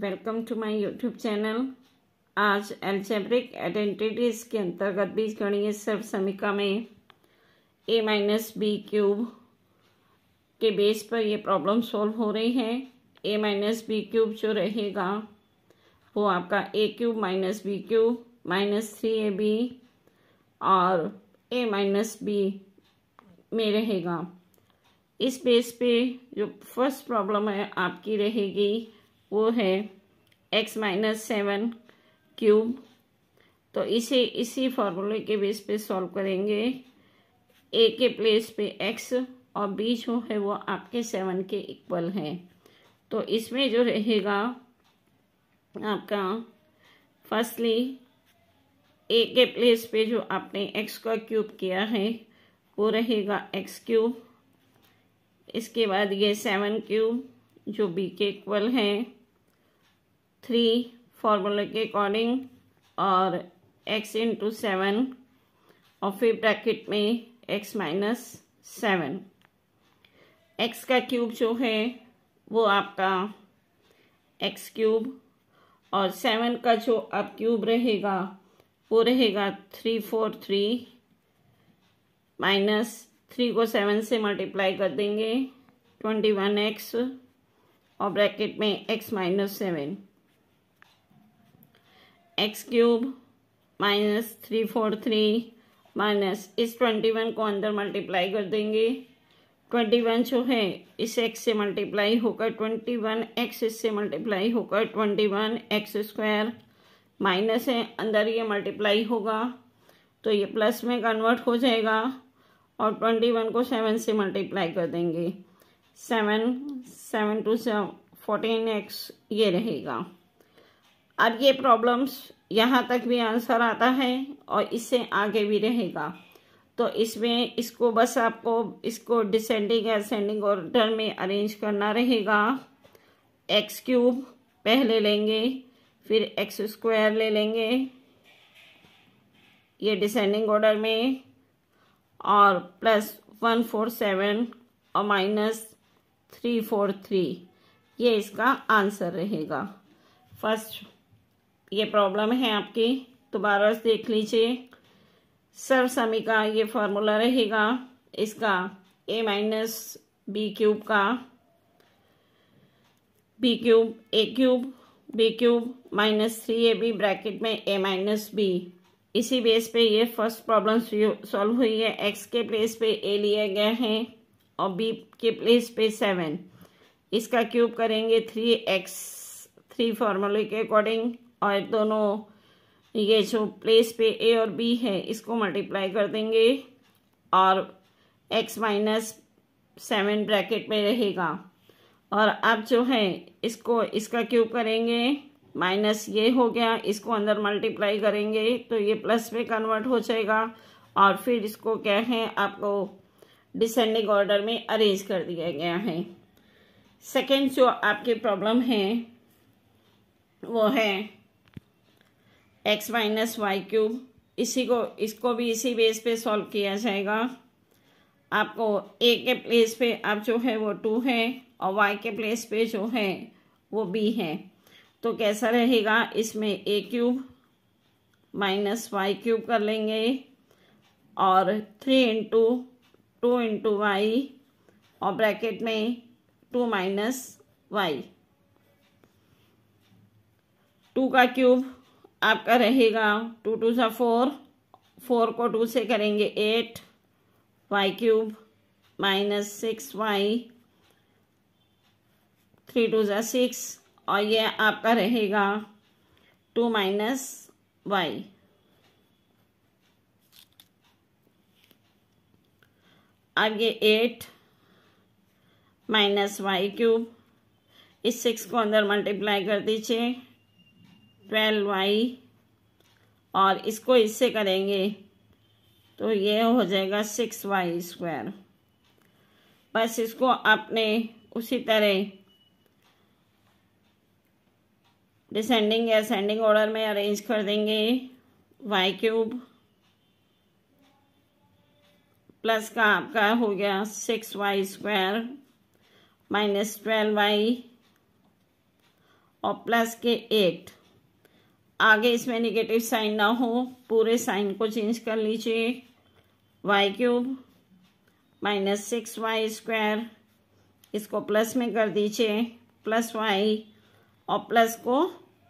welcome to my YouTube channel आज algebraic identities के अंतर्गत गणीय सर्व समीका में ए माइनस बी क्यूब के बेस पर ये प्रॉब्लम सॉल्व हो रही है ए माइनस बी क्यूब जो रहेगा वो आपका A cube minus B cube minus three A B और ए माइनस बी में रहेगा इस बेस पे जो फर्स्ट प्रॉब्लम है आपकी रहेगी वो है एक्स माइनस सेवन क्यूब तो इसे इसी फॉर्मूले के बेस पे सॉल्व करेंगे ए के प्लेस पे एक्स और बी जो है वो आपके सेवन के इक्वल है तो इसमें जो रहेगा आपका फर्स्टली ए के प्लेस पे जो आपने एक्स का क्यूब किया है वो रहेगा एक्स क्यूब इसके बाद ये सेवन क्यूब जो बी के इक्वल है थ्री फॉर्मूले के अकॉर्डिंग और एक्स इंटू सेवन और फिर ब्रैकेट में एक्स माइनस सेवन एक्स का क्यूब जो है वो आपका एक्स क्यूब और सेवन का जो अब क्यूब रहेगा वो रहेगा three four three minus three को सेवन से मल्टीप्लाई कर देंगे ट्वेंटी वन एक्स और ब्रैकेट में x minus seven x cube minus three four three minus इस ट्वेंटी वन को अंदर मल्टीप्लाई कर देंगे ट्वेंटी वन जो है इस एक्स से मल्टीप्लाई होकर ट्वेंटी वन एक्स इससे मल्टीप्लाई होकर twenty one x square minus है अंदर ये मल्टीप्लाई होगा तो ये प्लस में कन्वर्ट हो जाएगा और ट्वेंटी वन को सेवन से मल्टीप्लाई कर देंगे seven seven two seven fourteen X ये रहेगा अब ये प्रॉब्लम्स यहाँ तक भी आंसर आता है और इससे आगे भी रहेगा तो इसमें इसको बस आपको इसको डिसेंडिंग असेंडिंग ऑर्डर में अरेंज करना रहेगा एक्स क्यूब पहले लेंगे फिर एक्स स्क्वायर ले लेंगे ये डिसेंडिंग ऑर्डर में और प्लस वन फोर सेवन और माइनस थ्री फोर थ्री ये इसका आंसर रहेगा फर्स्ट ये प्रॉब्लम है आपकी दोबारा से देख लीजिए सर्वसमी का ये फॉर्मूला रहेगा इसका ए माइनस बी क्यूब का B cube A cube B cube minus three A B bracket में ए माइनस बी इसी बेस पे ये फर्स्ट प्रॉब्लम सॉल्व हुई है एक्स के प्लेस पे ए लिया गया है और बी के प्लेस पे सेवन इसका क्यूब करेंगे थ्री एक्स थ्री फॉर्मूले के अकॉर्डिंग और दोनों ये जो प्लेस पे ए और बी है इसको मल्टीप्लाई कर देंगे और एक्स माइनस सेवन ब्रैकेट में रहेगा और अब जो है इसको इसका क्यूब करेंगे माइनस ये हो गया इसको अंदर मल्टीप्लाई करेंगे तो ये प्लस में कन्वर्ट हो जाएगा और फिर इसको क्या है आपको डिसेंडिंग ऑर्डर में अरेंज कर दिया गया है सेकेंड जो आपके प्रॉब्लम है वो है एक्स माइनस वाई क्यूब इसी को इसको भी इसी बेस पे सॉल्व किया जाएगा आपको ए के प्लेस पे आप जो है वो टू है और वाई के प्लेस पे जो है वो बी है तो कैसा रहेगा इसमें A cube minus Y cube कर लेंगे और three into two into Y और ब्रैकेट में टू माइनस वाई टू का क्यूब आपका रहेगा टू टू सा फोर फोर को टू से करेंगे eight Y cube minus six Y three two ज़ा सिक्स और ये आपका रहेगा टू माइनस वाई अब ये एट माइनस वाई क्यूब इस सिक्स को अंदर मल्टीप्लाई कर दीजिए ट्वेल्व वाई और इसको इससे करेंगे तो ये हो जाएगा सिक्स वाई स्क्वायर बस इसको आपने उसी तरह डिसेंडिंग या असेंडिंग ऑर्डर में अरेंज कर देंगे वाई क्यूब प्लस का आपका हो गया six y square minus twelve y और प्लस के एट आगे इसमें निगेटिव साइन ना हो पूरे साइन को चेंज कर लीजिए y cube minus six y square इसको प्लस में कर दीजिए प्लस वाई और प्लस को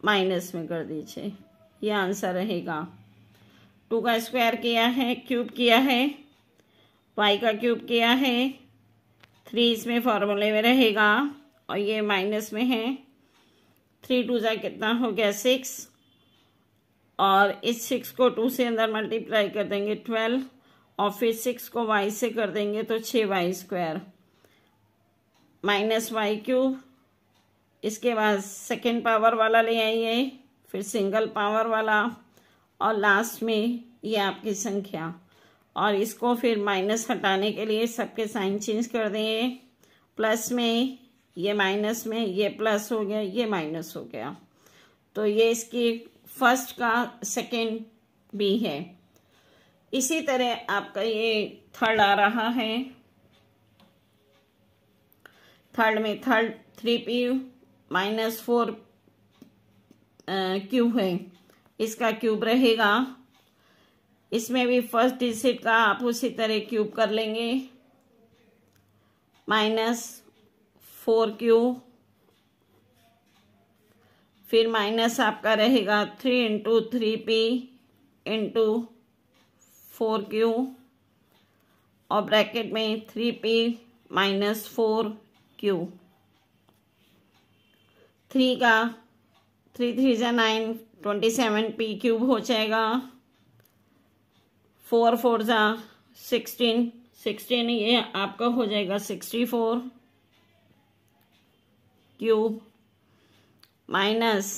माइनस में कर दीजिए ये आंसर रहेगा टू का स्क्वायर किया है क्यूब किया है वाई का क्यूब किया है थ्री इसमें फॉर्मूले में रहेगा और ये माइनस में है थ्री टू ज़ा कितना हो गया सिक्स और इस सिक्स को टू से अंदर मल्टीप्लाई कर देंगे ट्वेल्व और फिर सिक्स को वाई से कर देंगे तो छः y square minus Y cube इसके बाद सेकेंड पावर वाला ले आइए फिर सिंगल पावर वाला और लास्ट में ये आपकी संख्या और इसको फिर माइनस हटाने के लिए सबके साइन चेंज कर देंगे प्लस में ये माइनस में ये प्लस हो गया ये माइनस हो गया तो ये इसकी फर्स्ट का सेकंड भी है इसी तरह आपका ये थर्ड आ रहा है थर्ड में third three p minus four cube है इसका क्यूब रहेगा इसमें भी फर्स्ट डिजिट का आप उसी तरह क्यूब कर लेंगे माइनस फोर क्यूब फिर माइनस आपका रहेगा three into three p into four q और ब्रैकेट में three p minus four q three का थ्री थ्री ज़ा nine twenty seven p cube हो जाएगा फोर फोर ज़ा सिक्सटीन सिक्सटीन ये आपका हो जाएगा sixty four cube minus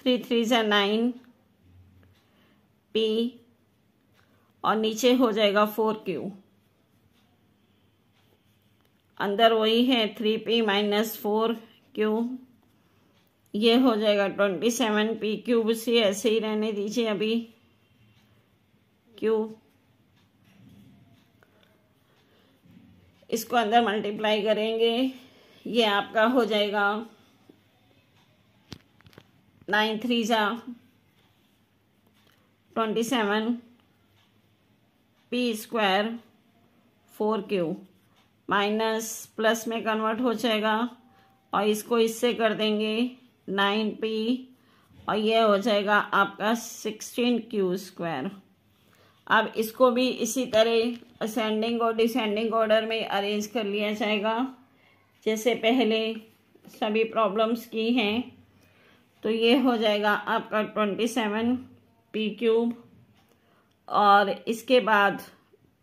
three three ज़ा नाइन पी और नीचे हो जाएगा फोर क्यू अंदर वही है three p minus four Q ये हो जाएगा ट्वेंटी सेवन पी क्यूब सी ऐसे ही रहने दीजिए अभी क्यूब इसको अंदर मल्टीप्लाई करेंगे ये आपका हो जाएगा नाइन थ्री ज़ा twenty seven p square four q minus plus में कन्वर्ट हो जाएगा और इसको इससे कर देंगे नाइन पी और ये हो जाएगा आपका सिक्सटीन क्यू स्क्वायर अब इसको भी इसी तरह असेंडिंग और डिसेंडिंग ऑर्डर में अरेंज कर लिया जाएगा जैसे पहले सभी प्रॉब्लम्स की हैं तो ये हो जाएगा आपका ट्वेंटी सेवन पी क्यूब और इसके बाद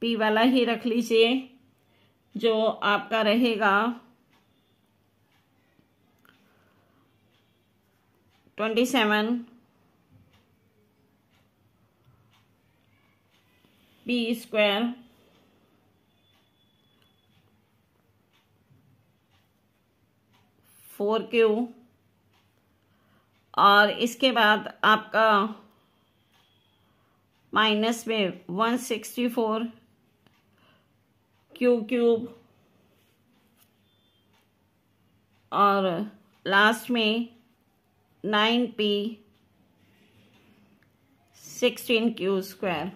पी वाला ही रख लीजिए जो आपका रहेगा twenty seven p square four q और इसके बाद आपका माइनस में one sixty four q cube और लास्ट में nine p sixteen q square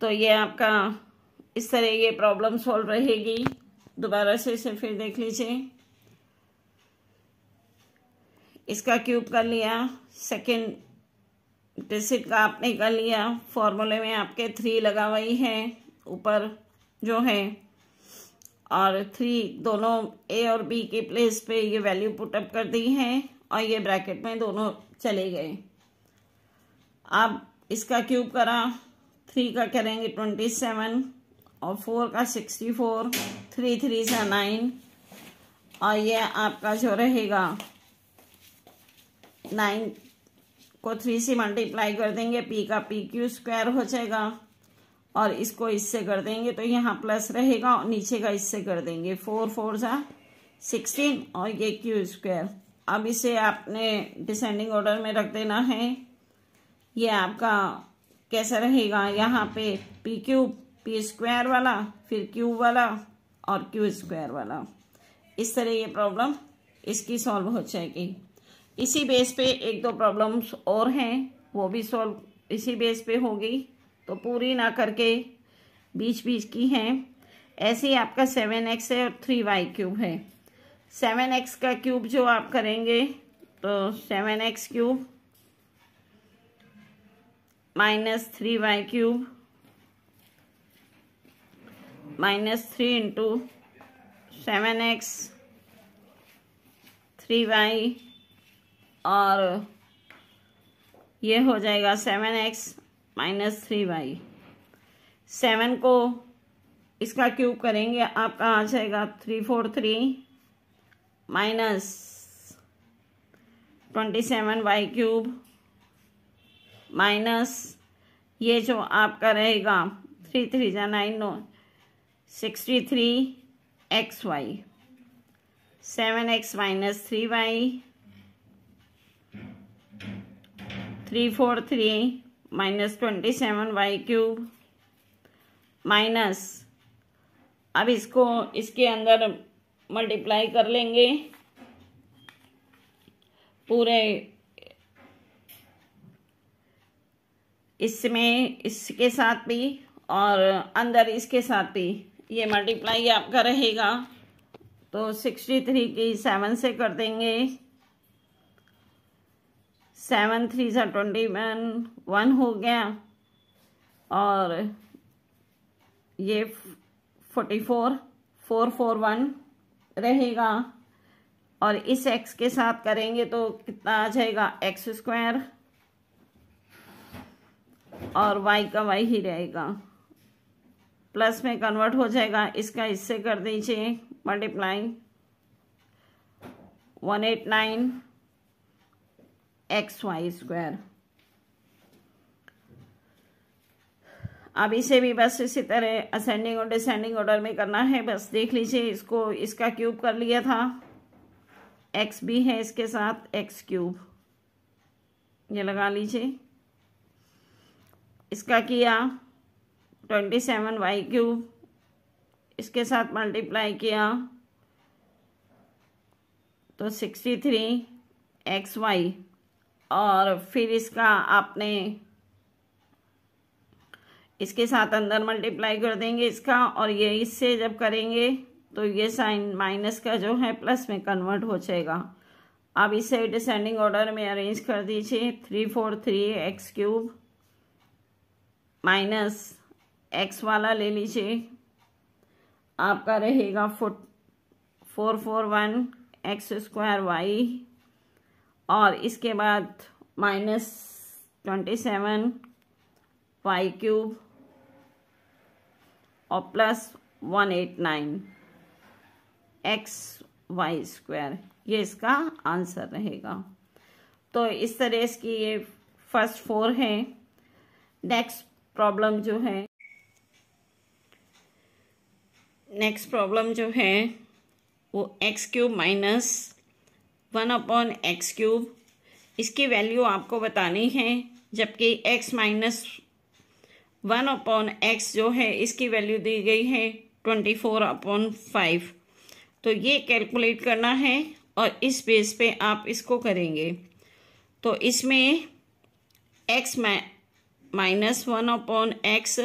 तो ये आपका इस तरह ये प्रॉब्लम सॉल्व रहेगी दोबारा से इसे फिर देख लीजिए इसका क्यूब कर लिया सेकेंड डिजिट का आपने कर लिया फॉर्मूले में आपके थ्री लगा हुई है ऊपर जो है और थ्री दोनों ए और बी के प्लेस पे ये वैल्यू पुटअप कर दी है और ये ब्रैकेट में दोनों चले गए आप इसका क्यूब करा थ्री का करेंगे ट्वेंटी सेवन और फोर का सिक्सटी फोर थ्री थ्री सा नाइन और ये आपका जो रहेगा नाइन को थ्री से मल्टीप्लाई कर देंगे पी का पी क्यू स्क्वायर हो जाएगा और इसको इससे कर देंगे तो यहाँ प्लस रहेगा और नीचे का इससे कर देंगे फोर फोर सा सिक्सटीन और ये क्यू स्क्वायर अब इसे आपने डिसेंडिंग ऑर्डर में रख देना है ये आपका कैसा रहेगा यहाँ पे पी क्यू पी स्क्वायर वाला फिर क्यू वाला और क्यू स्क्वायर वाला इस तरह ये प्रॉब्लम इसकी सॉल्व हो जाएगी इसी बेस पे एक दो प्रॉब्लम्स और हैं वो भी सॉल्व इसी बेस पे होगी तो पूरी ना करके बीच बीच की हैं ऐसे ही आपका सेवन एक्स है और थ्री वाई क्यूब है सेवन एक्स का क्यूब जो आप करेंगे तो seven x cube minus three y cube minus three into seven x three y और ये हो जाएगा seven x minus three y seven को इसका क्यूब करेंगे आपका आ जाएगा three four three minus twenty seven y cube minus ये जो आपका रहेगा थ्री थ्री जा nine no sixty three x y seven x minus three y three four three minus twenty seven y cube minus अब इसको इसके अंदर multiply कर लेंगे पूरे इसमें इसके साथ भी और अंदर इसके साथ भी ये मल्टीप्लाई आपका रहेगा तो सिक्सटी थ्री की सेवन से कर देंगे सेवन थ्री सा ट्वेंटी वन वन हो गया और ये forty four four four one रहेगा और इस एक्स के साथ करेंगे तो कितना आ जाएगा एक्स स्क्वायर और वाई का वाई ही रहेगा प्लस में कन्वर्ट हो जाएगा इसका इससे कर दीजिए multiply one eight nine x y square अब इसे भी बस इसी तरह असेंडिंग और डिसेंडिंग ऑर्डर में करना है बस देख लीजिए इसको इसका क्यूब कर लिया था एक्स भी है इसके साथ एक्स क्यूब ये लगा लीजिए इसका किया ट्वेंटी सेवन वाई क्यूब इसके साथ मल्टीप्लाई किया तो सिक्सटी थ्री एक्स वाई और फिर इसका आपने इसके साथ अंदर मल्टीप्लाई कर देंगे इसका और ये इससे जब करेंगे तो ये साइन माइनस का जो है प्लस में कन्वर्ट हो जाएगा आप इसे डिसेंडिंग ऑर्डर में अरेंज कर दीजिए three four three x cube minus x वाला ले लीजिए आपका रहेगा four four one x square y और इसके बाद minus twenty seven y cube और plus one eight nine x y square ये इसका आंसर रहेगा तो इस तरह इसकी ये फर्स्ट फोर है नेक्स्ट प्रॉब्लम जो है नेक्स्ट प्रॉब्लम जो है वो x cube minus one upon x cube इसकी वैल्यू आपको बतानी है जबकि x minus one upon x जो है इसकी वैल्यू दी गई है ट्वेंटी फोर अपॉन फाइव तो ये कैलकुलेट करना है और इस बेस पे आप इसको करेंगे तो इसमें x minus one upon x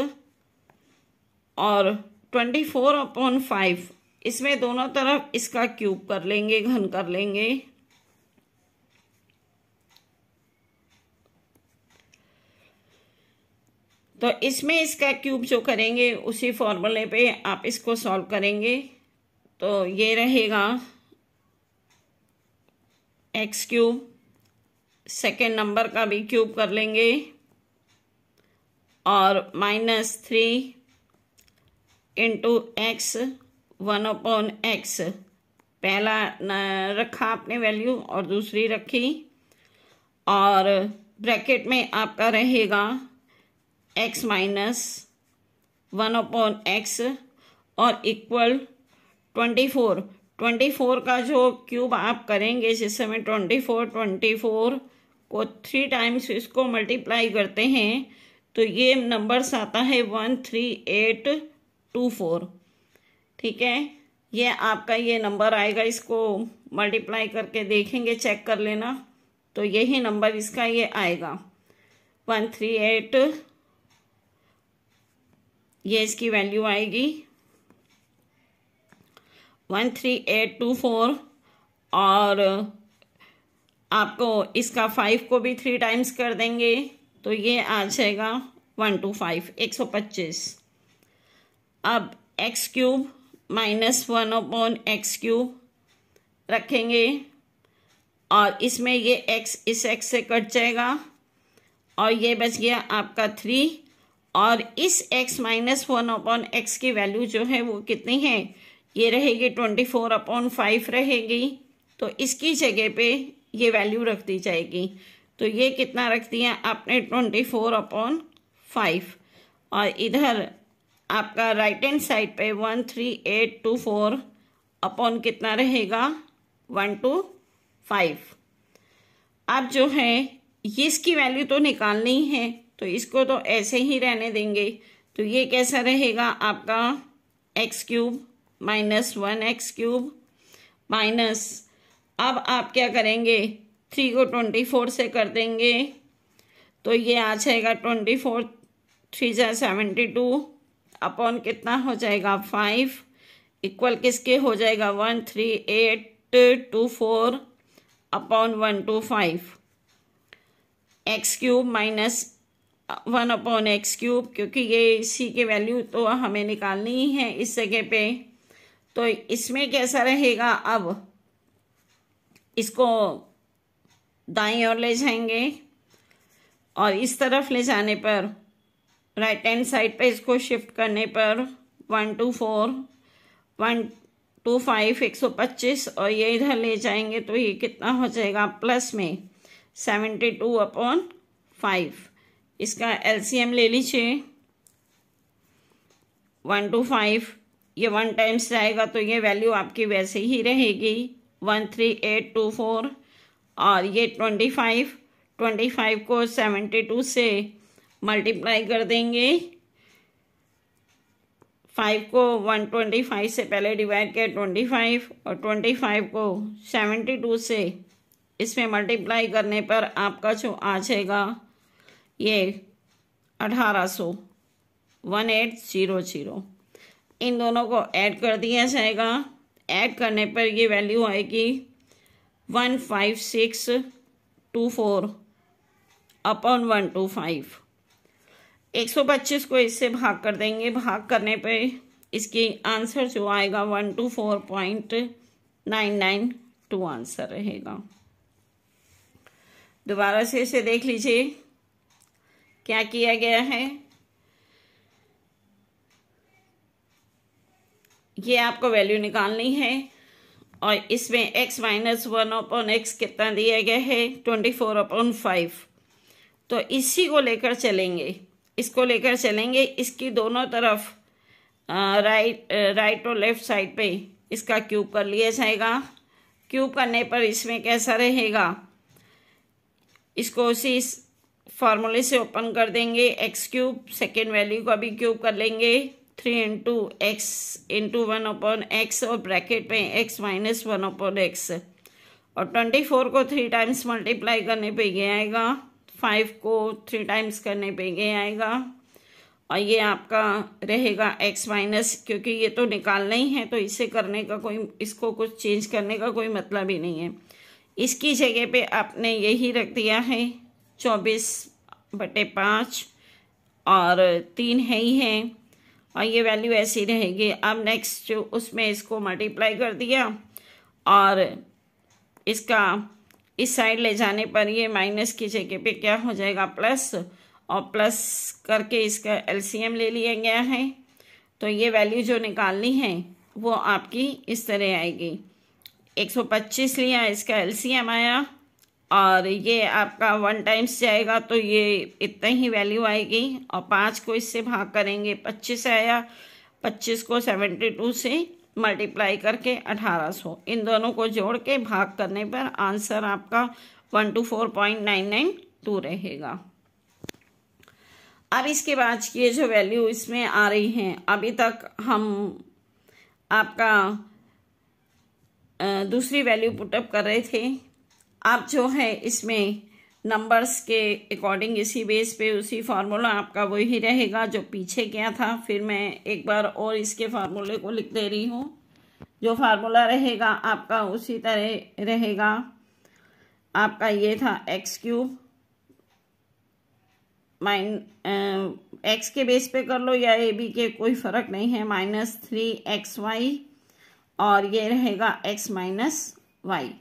और ट्वेंटी फोर अपॉन फाइव इसमें दोनों तरफ इसका क्यूब कर लेंगे घन कर लेंगे तो इसमें इसका क्यूब जो करेंगे उसी फॉर्मूले पे आप इसको सॉल्व करेंगे तो ये रहेगा एक्स क्यूब सेकेंड नंबर का भी क्यूब कर लेंगे और minus three into x one upon x पहला रखा आपने वैल्यू और दूसरी रखी और ब्रैकेट में आपका रहेगा x minus one upon x और equal twenty four twenty four का जो क्यूब आप करेंगे जिससे में ट्वेंटी फोर ट्वेंटी फोर को थ्री टाइम्स इसको मल्टीप्लाई करते हैं तो ये नंबर्स आता है one three eight two four ठीक है ये आपका ये नंबर आएगा इसको मल्टीप्लाई करके देखेंगे चेक कर लेना तो यही नंबर इसका ये आएगा वन थ्री एट ये इसकी वैल्यू आएगी one three eight two four और आपको इसका फाइव को भी थ्री टाइम्स कर देंगे तो ये आ जाएगा वन टू फाइव एक सौ पच्चीस अब x cube minus one upon x cube रखेंगे और इसमें ये एक्स इस एक्स से कट जाएगा और ये बच गया आपका थ्री और इस x minus one upon x की वैल्यू जो है वो कितनी है ये रहेगी ट्वेंटी फोर अपॉन फाइव रहेगी तो इसकी जगह पे ये वैल्यू रख दी जाएगी तो ये कितना रख दिया आपने ट्वेंटी फोर अपॉन फाइव और इधर आपका राइट हैंड साइड पे one three eight two four upon कितना रहेगा वन टू फाइव अब जो है इसकी वैल्यू तो निकालनी है तो इसको तो ऐसे ही रहने देंगे तो ये कैसा रहेगा आपका x cube minus one x cube minus अब आप क्या करेंगे थ्री को ट्वेंटी फोर से कर देंगे तो ये आ जाएगा ट्वेंटी फोर थ्री जै सेवेंटी टू अपॉन कितना हो जाएगा फाइव इक्वल किसके हो जाएगा one three eight two four upon one two five x cube minus one upon x cube क्योंकि ये सी की वैल्यू तो हमें निकालनी ही है इस जगह पे तो इसमें कैसा रहेगा अब इसको दाई ओर ले जाएंगे और इस तरफ ले जाने पर राइट हैंड साइड पे इसको शिफ्ट करने पर one two four one two five एक सौ पच्चीस और ये इधर ले जाएंगे तो ये कितना हो जाएगा प्लस में सेवेंटी टू अपॉन फाइव इसका एलसीएम ले लीजिए वन टू फाइव ये वन टाइम्स जाएगा तो ये वैल्यू आपकी वैसे ही रहेगी one three eight two four और ये ट्वेंटी फाइव ट्वेंटी फाइव को सेवेंटी टू से मल्टीप्लाई कर देंगे फाइव को वन ट्वेंटी फाइव से पहले डिवाइड किया ट्वेंटी फाइव और ट्वेंटी फाइव को सेवेंटी टू से इसमें मल्टीप्लाई करने पर आपका जो आ जाएगा ये अठारह सौ वन एट ज़ीरो ज़ीरो इन दोनों को ऐड कर दिया जाएगा ऐड करने पर ये वैल्यू आएगी one five six two four upon one two five एक सौ पच्चीस को इससे भाग कर देंगे भाग करने पर इसकी आंसर जो आएगा one two four point nine nine two answer रहेगा दोबारा से इसे देख लीजिए क्या किया गया है ये आपको वैल्यू निकालनी है और इसमें x minus one upon x कितना दिया गया है ट्वेंटी फोर अपॉन फाइव तो इसी को लेकर चलेंगे इसको लेकर चलेंगे इसकी दोनों तरफ राइट राइट और लेफ्ट साइड पे इसका क्यूब कर लिया जाएगा क्यूब करने पर इसमें कैसा रहेगा इसको उसी फार्मूले से ओपन कर देंगे एक्स क्यूब सेकेंड वैल्यू को अभी क्यूब कर लेंगे three into x into one upon x और ब्रैकेट में x minus one upon x और ट्वेंटी फोर को थ्री टाइम्स मल्टीप्लाई करने पे ये आएगा फाइव को थ्री टाइम्स करने पे ये आएगा और ये आपका रहेगा एक्स माइनस क्योंकि ये तो निकालना ही है तो इसे करने का कोई इसको कुछ चेंज करने का कोई मतलब ही नहीं है इसकी जगह पे आपने यही रख दिया है चौबीस बटे पाँच और तीन है ही है और ये वैल्यू ऐसी रहेगी अब नेक्स्ट जो उसमें इसको मल्टीप्लाई कर दिया और इसका इस साइड ले जाने पर ये माइनस की जगह पे क्या हो जाएगा प्लस और प्लस करके इसका एलसीएम ले लिया गया है तो ये वैल्यू जो निकालनी है वो आपकी इस तरह आएगी 125 लिया इसका एलसीएम आया और ये आपका वन टाइम्स जाएगा तो ये इतना ही वैल्यू आएगी और पाँच को इससे भाग करेंगे पच्चीस आया पच्चीस को सेवेंटी टू से मल्टीप्लाई करके अठारह सौ इन दोनों को जोड़ के भाग करने पर आंसर आपका one two four point nine nine two रहेगा अब इसके बाद ये जो वैल्यू इसमें आ रही हैं अभी तक हम आपका दूसरी वैल्यू पुटअप कर रहे थे आप जो है इसमें नंबर्स के अकॉर्डिंग इसी बेस पे उसी फार्मूला आपका वही रहेगा जो पीछे क्या था फिर मैं एक बार और इसके फार्मूले को लिख दे रही हूँ जो फार्मूला रहेगा आपका उसी तरह रहेगा आपका ये था एक्स क्यूब माइन एक्स के बेस पे कर लो या ए बी के कोई फ़र्क नहीं है माइनस थ्री एक्स वाई और ये रहेगा एक्स माइनस वाई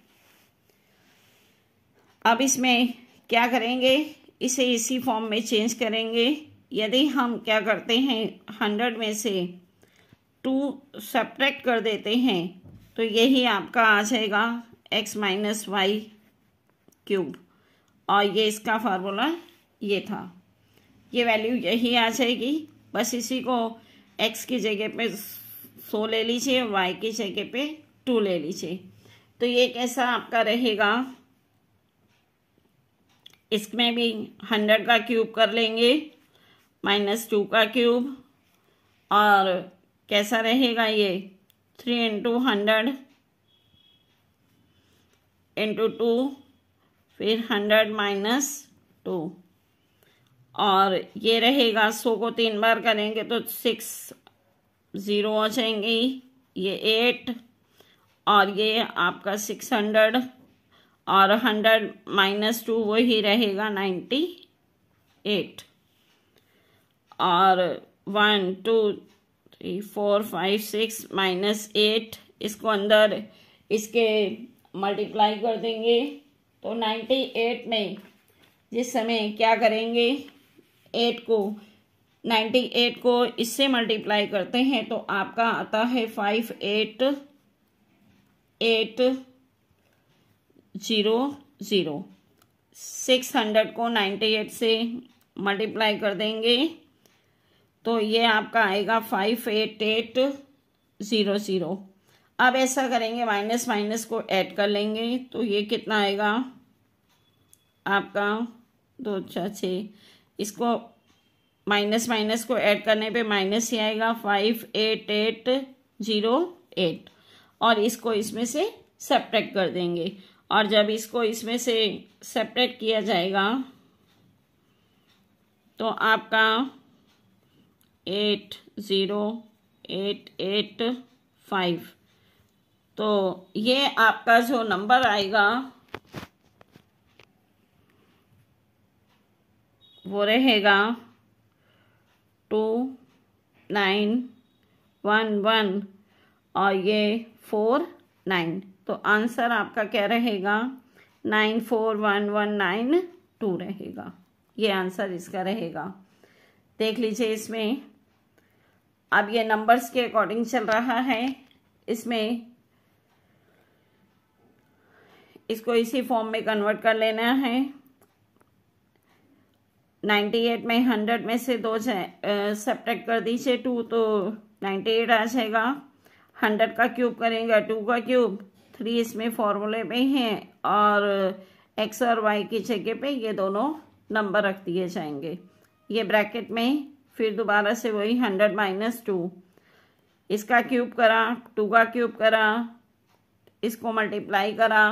अब इसमें क्या करेंगे इसे इसी फॉर्म में चेंज करेंगे यदि हम क्या करते हैं हंड्रेड में से टू सब्ट्रैक्ट कर देते हैं तो यही आपका आ जाएगा एक्स माइनस वाई क्यूब और ये इसका फार्मूला ये था ये वैल्यू यही आ जाएगी बस इसी को एक्स की जगह पे सो ले लीजिए वाई की जगह पे टू ले लीजिए तो ये कैसा आपका रहेगा इसमें भी हंड्रेड का क्यूब कर लेंगे माइनस टू का क्यूब और कैसा रहेगा ये three into hundred into two फिर हंड्रेड माइनस टू और ये रहेगा सौ को तीन बार करेंगे तो सिक्स ज़ीरो आ जाएंगे ये एट और ये आपका सिक्स हंड्रेड और हंड्रेड माइनस टू वही रहेगा नाइन्टी एट और one two three four five six minus eight इसको अंदर इसके मल्टीप्लाई कर देंगे तो नाइन्टी एट में जिस समय क्या करेंगे एट को नाइन्टी एट को इससे मल्टीप्लाई करते हैं तो आपका आता है five eight eight zero zero six hundred को नाइन्टी एट से मल्टीप्लाई कर देंगे तो ये आपका आएगा five eight eight zero zero अब ऐसा करेंगे माइनस माइनस को ऐड कर लेंगे तो ये कितना आएगा आपका दो छः छः इसको माइनस माइनस को ऐड करने पे माइनस ही आएगा five eight eight zero eight और इसको इसमें से सब्ट्रैक्ट कर देंगे और जब इसको इसमें से सेपरेट किया जाएगा तो आपका eight zero eight eight five तो ये आपका जो नंबर आएगा वो रहेगा टू नाइन वन वन और ये फोर नाइन तो आंसर आपका क्या रहेगा nine four one one nine two रहेगा ये आंसर इसका रहेगा देख लीजिए इसमें अब ये नंबर्स के अकॉर्डिंग चल रहा है इसमें इसको इसी फॉर्म में कन्वर्ट कर लेना है नाइन्टी एट में हंड्रेड में से दो सेप्टेक्ट कर दीजिए टू तो नाइन्टी एट आ जाएगा हंड्रेड का क्यूब करेंगे टू का क्यूब थ्री इसमें फॉर्मूले में हैं और एक्स और वाई की जगह पे ये दोनों नंबर रख दिए जाएंगे ये ब्रैकेट में फिर दोबारा से वही हंड्रेड माइनस टू इसका क्यूब करा टू का क्यूब करा इसको मल्टीप्लाई करा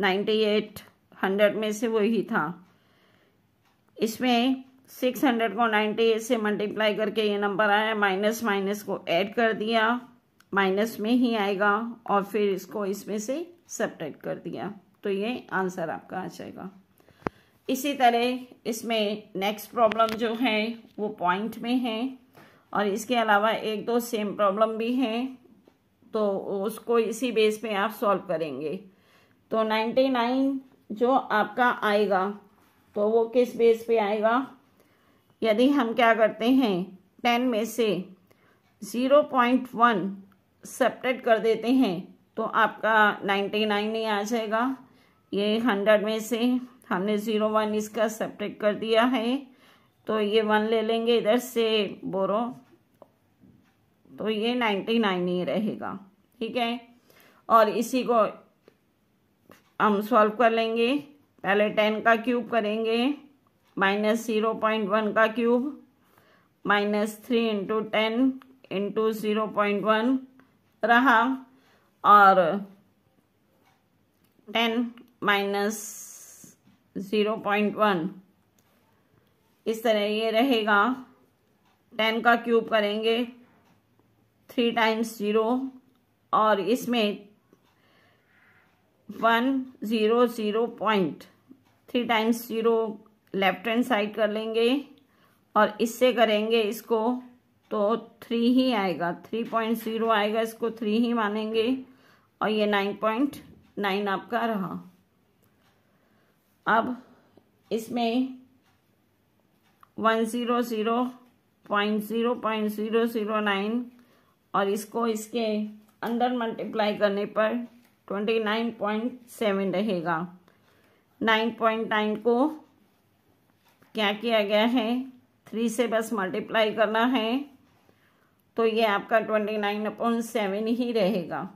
नाइन्टी एट हंड्रेड में से वही था इसमें सिक्स हंड्रेड को नाइन्टी एट से मल्टीप्लाई करके ये नंबर आया माइनस माइनस को ऐड कर दिया माइनस में ही आएगा और फिर इसको इसमें से सेपरेट कर दिया तो ये आंसर आपका आ जाएगा इसी तरह इसमें नेक्स्ट प्रॉब्लम जो है वो पॉइंट में है और इसके अलावा एक दो सेम प्रॉब्लम भी हैं तो उसको इसी बेस पे आप सॉल्व करेंगे तो 99 जो आपका आएगा तो वो किस बेस पे आएगा यदि हम क्या करते हैं 10 में से 0.1 सेपरेट कर देते हैं तो आपका नाइन्टी नाइन ही आ जाएगा ये हंड्रेड में से हमने ज़ीरो वन इसका सेपरेट कर दिया है तो ये वन ले लेंगे इधर से बोरो तो ये नाइन्टी नाइन ही रहेगा ठीक है और इसी को हम सॉल्व कर लेंगे पहले टेन का क्यूब करेंगे माइनस ज़ीरो पॉइंट वन का cube minus three into ten into zero point one रहा और ten minus zero point one इस तरह ये रहेगा टेन का क्यूब करेंगे थ्री टाइम्स ज़ीरो और इसमें one zero zero point three times zero left hand side कर लेंगे और इससे करेंगे इसको तो थ्री ही आएगा थ्री पॉइंट जीरो आएगा इसको थ्री ही मानेंगे और ये नाइन पॉइंट नाइन आपका रहा अब इसमें one zero zero point zero point zero zero nine और इसको इसके अंदर मल्टीप्लाई करने पर ट्वेंटी नाइन पॉइंट सेवन रहेगा नाइन पॉइंट नाइन को क्या किया गया है थ्री से बस मल्टीप्लाई करना है तो ये आपका ट्वेंटी नाइन अपॉन सेवन ही रहेगा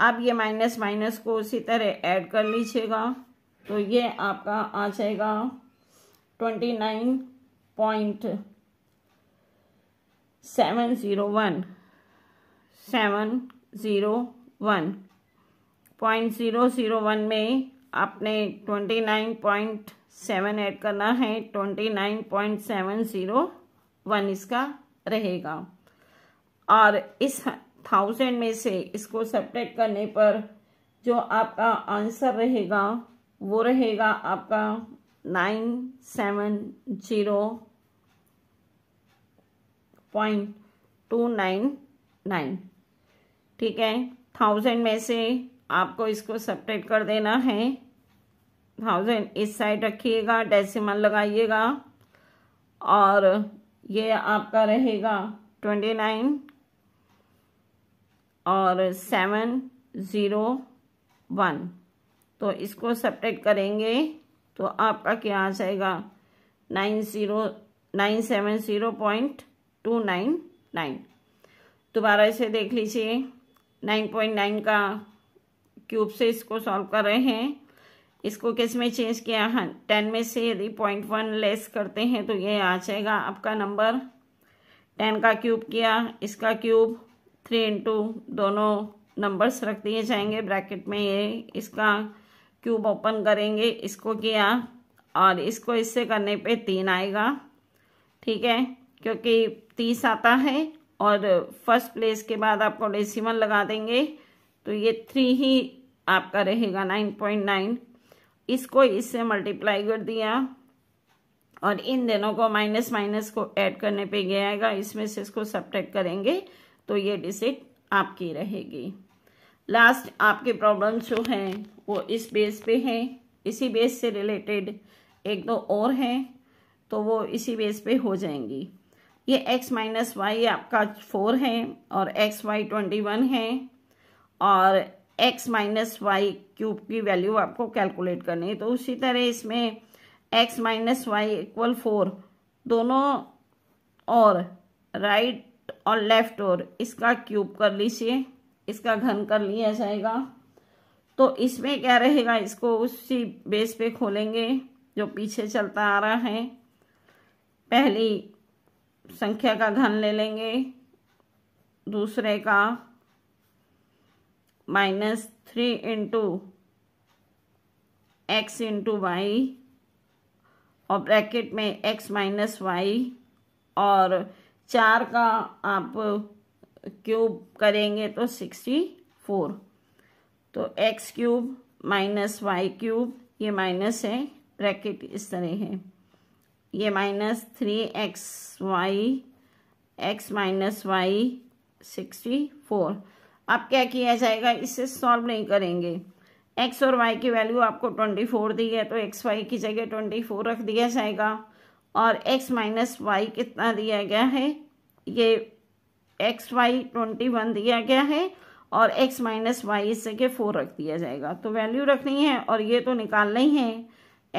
आप ये माइनस माइनस को उसी तरह ऐड कर लीजिएगा तो ये आपका आ जाएगा twenty nine point seven zero one seven zero one point zero zero one में आपने twenty nine point seven add करना है twenty nine point seven zero one इसका रहेगा और इस थाउजेंड में से इसको सब्ट्रैक्ट करने पर जो आपका आंसर रहेगा वो रहेगा आपका nine seven zero point two nine nine ठीक है थाउजेंड में से आपको इसको सब्ट्रैक्ट कर देना है थाउजेंड इस साइड रखिएगा डेसिमल लगाइएगा और ये आपका रहेगा ट्वेंटी नाइन और सेवन ज़ीरो वन तो इसको सपरेट करेंगे तो आपका क्या आ जाएगा nine zero nine seven zero point two nine nine दोबारा इसे देख लीजिए नाइन पॉइंट नाइन का क्यूब से इसको सॉल्व कर रहे हैं इसको किस में चेंज किया है हाँ, टेन में से यदि पॉइंट वन लेस करते हैं तो ये आ जाएगा आपका नंबर टेन का क्यूब किया इसका क्यूब थ्री इंटू दोनों नंबर्स रख दिए जाएंगे ब्रैकेट में ये इसका क्यूब ओपन करेंगे इसको किया और इसको इससे करने पे तीन आएगा ठीक है क्योंकि तीस आता है और फर्स्ट प्लेस के बाद आपको डेसिमल लगा देंगे तो ये थ्री ही आपका रहेगा नाइन पॉइंट नाइन इसको इससे मल्टीप्लाई कर दिया और इन दोनों को माइनस माइनस को ऐड करने पे गया आएगा इसमें से इसको सब करेंगे तो ये डिजिट आपकी रहेगी लास्ट आपके प्रॉब्लम जो हैं वो इस बेस पे हैं इसी बेस से रिलेटेड एक दो और हैं तो वो इसी बेस पे हो जाएंगी ये x माइनस वाई आपका फोर है और एक्स वाई ट्वेंटी वन है और x माइनस वाई क्यूब की वैल्यू आपको कैलकुलेट करनी है तो उसी तरह इसमें x minus y equal four दोनों और राइट और लेफ्ट और इसका क्यूब कर लीजिए इसका घन कर लिया जाएगा तो इसमें क्या रहेगा इसको उसी बेस पे खोलेंगे जो पीछे चलता आ रहा है पहली संख्या का घन ले लेंगे दूसरे का minus three into x into Y और ब्रैकेट में एक्स माइनस वाई और चार का आप क्यूब uh, करेंगे तो सिक्सटी फोर तो x cube minus Y cube ये माइनस है ब्रैकेट इस तरह है ये minus three x y x minus y sixty four अब क्या किया जाएगा इसे सॉल्व नहीं करेंगे एक्स और वाई की वैल्यू आपको ट्वेंटी फोर दी है तो एक्स वाई की जगह ट्वेंटी फोर रख दिया जाएगा और x माइनस वाई कितना दिया गया है ये एक्स वाई ट्वेंटी वन दिया गया है और x माइनस वाई इससे के फोर रख दिया जाएगा तो वैल्यू रखनी है और ये तो निकालना ही है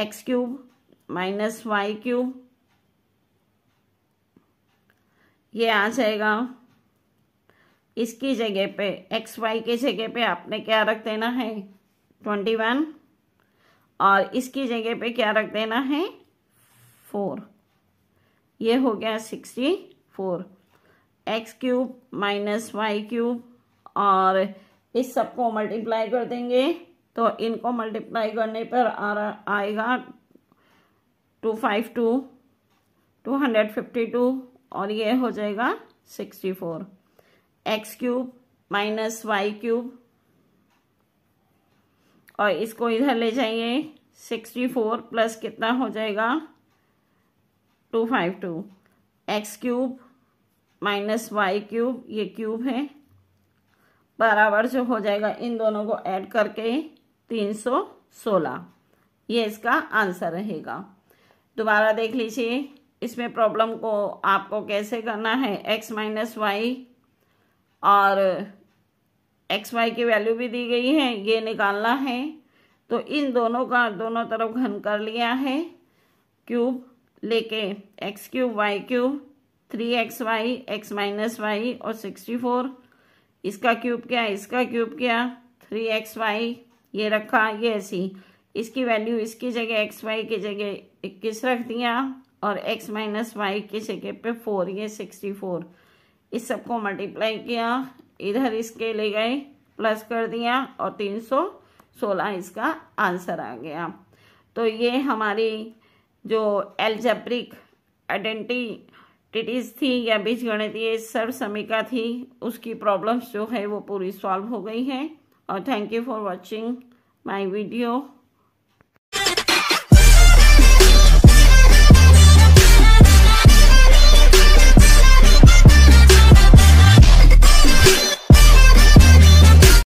x cube minus Y cube ये आ जाएगा इसकी जगह पे एक्स वाई की जगह पे आपने क्या रख देना है ट्वेंटी वन और इसकी जगह पे क्या रख देना है फोर ये हो गया sixty four x cube minus Y cube और इस सबको मल्टीप्लाई कर देंगे तो इनको मल्टीप्लाई करने पर आ रहा आएगा two five two two hundred fifty two और ये हो जाएगा sixty four x cube minus Y cube और इसको इधर ले जाइए सिक्सटी फोर प्लस कितना हो जाएगा two five two x cube minus Y cube ये क्यूब है बराबर जो हो जाएगा इन दोनों को ऐड करके तीन सौ सोलह ये इसका आंसर रहेगा दोबारा देख लीजिए इसमें प्रॉब्लम को आपको कैसे करना है एक्स माइनस वाई और एक्स वाई की वैल्यू भी दी गई है ये निकालना है तो इन दोनों का दोनों तरफ घन कर लिया है क्यूब लेके x cube y cube three x y x minus y और सिक्सटी फोर इसका क्यूब क्या इसका क्यूब क्या थ्री एक्स वाई ये रखा ये ऐसी इसकी वैल्यू इसकी जगह एक्स वाई की जगह इक्कीस रख दिया और एक्स माइनस वाई की जगह पे फोर ये सिक्सटी फोर इस सबको मल्टीप्लाई किया इधर इसके ले गए प्लस कर दिया और तीन सौ सो सोलह इसका आंसर आ गया तो ये हमारी जो एल्जेब्रिक आइडेंटिटीज थी या बीज गणितीय सर्व समीका थी उसकी प्रॉब्लम्स जो है वो पूरी सॉल्व हो गई हैं और thank you for watching my video